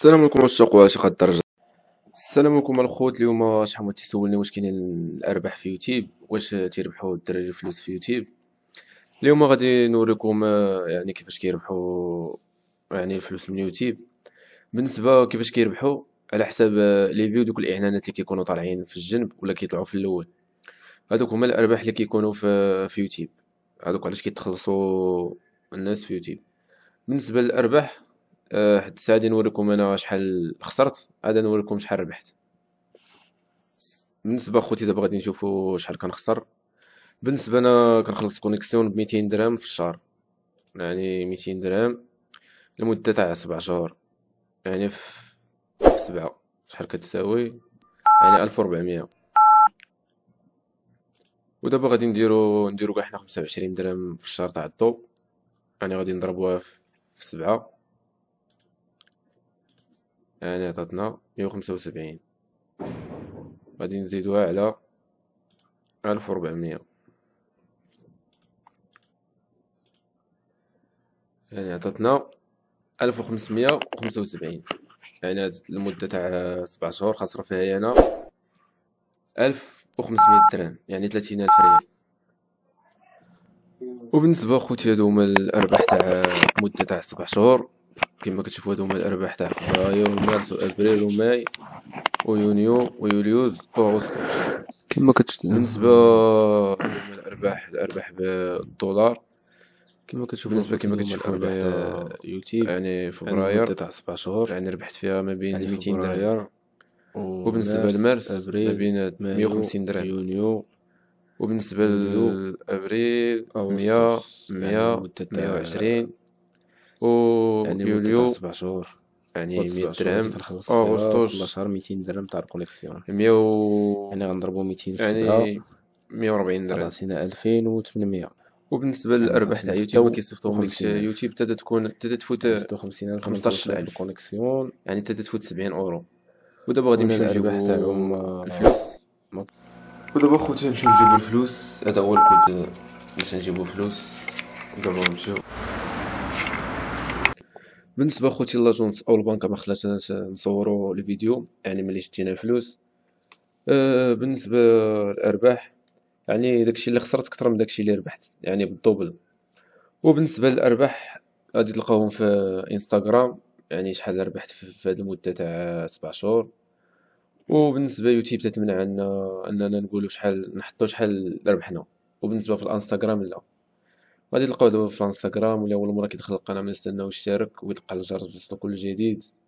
السلام عليكم عشاق وعاشق الدرجة السلام عليكم الخوت اليوم شحال من تيسولني واش كاينين الارباح في يوتيوب واش تيربحوا الدراري الفلوس في يوتيوب اليوم غادي نوريكم آه، يعني كيفاش كيربحوا يعني الفلوس من يوتيوب بالنسبه كيفاش كيربحوا على حساب آه، لي فيو دوك الاعلانات اللي كيكونوا طالعين في الجنب ولا كيطلعوا في الاول هذوك هما الارباح اللي كيكونوا في آه، في يوتيوب هذوك علاش كيتخلصوا الناس في يوتيوب بالنسبه للارباح أه، حتى غادي نوريكم انا شحال خسرت عاد نوريكم شحال ربحت بالنسبه خوتي دابا غادي نشوفوا شحال كنخسر بالنسبه انا كنخلص كونيكسيون ب 200 درهم في الشهر يعني 200 درهم لمده تاع 7 شهور يعني في 7 شحال كتساوي يعني 1400 ودابا غادي نديرو نديرو كاع حنا 25 درهم في الشهر تاع الضو يعني غادي نضربوها في 7 يعني عطاتنا مية وخمسة وسبعين غادي نزيدوها على ألف وربعمية يعني عطاتنا ألف وخمسمية وخمسة وسبعين يعني المدة تاع سبع شهور خاسرة فيها أنا ألف وخمسمية درهم يعني ثلاثين ألف ريال وبالنسبة خوتي هادو هما الأرباح تاع مدة تاع سبع شهور كما كتشوفوا هادو هما الارباح تاع فبراير ومارس وابريل وماي ويونيو ويوليوز واغسطس كما كتشوفوا بالنسبه الارباح الارباح بالدولار كما كتشوف بالنسبه كما كتشوفوا على يوتيوب يعني, يعني فبراير تاع 7 شهور يعني ربحت فيها ما بين 200 يعني دولار وبالنسبه لمارس ما بين 150 درهم يونيو وبالنسبه لابريل 100 100 120 و يعني يوليو سبع شهور يعني 100 درهم آه، اغسطس شهر 200 درهم تاع الكونيكسيون 100 و... يعني غنضربوا 200 في يعني 140 درهم عطينا 2800 وبالنسبه يعني للارباح تاع يوتيوب ما كيصيفطوهم لك يوتيوب حتى تكون حتى تفوت 15000 كونيكسيون يعني حتى تفوت 70 اورو ودابا غادي نمشيو نجيبو آه، الفلوس ودابا خوتي نمشيو نجيبو الفلوس هذا هو الكود باش نجيبو فلوس دابا نمشيو بالنسبه خوتي لاجونس او البنكه ما خلاتناش نصوروا الفيديو يعني ملي شدينا الفلوس أه، بالنسبه للارباح يعني داكشي اللي خسرت اكثر من داكشي اللي ربحت يعني بالدوبل وبالنسبه للارباح غادي تلقاوهم في انستغرام يعني شحال ربحت في هذه المده تاع 7 شهور وبالنسبه يوتيوب تتمنع عنا اننا نقولوا شحال نحطوا شحال ربحنا وبالنسبه في الانستغرام لا غادي تلقاو دابا في الانستغرام ولا اول مره كيدخل القناه ما نستناو اشتراك ويتلقى الجرس باش كل جديد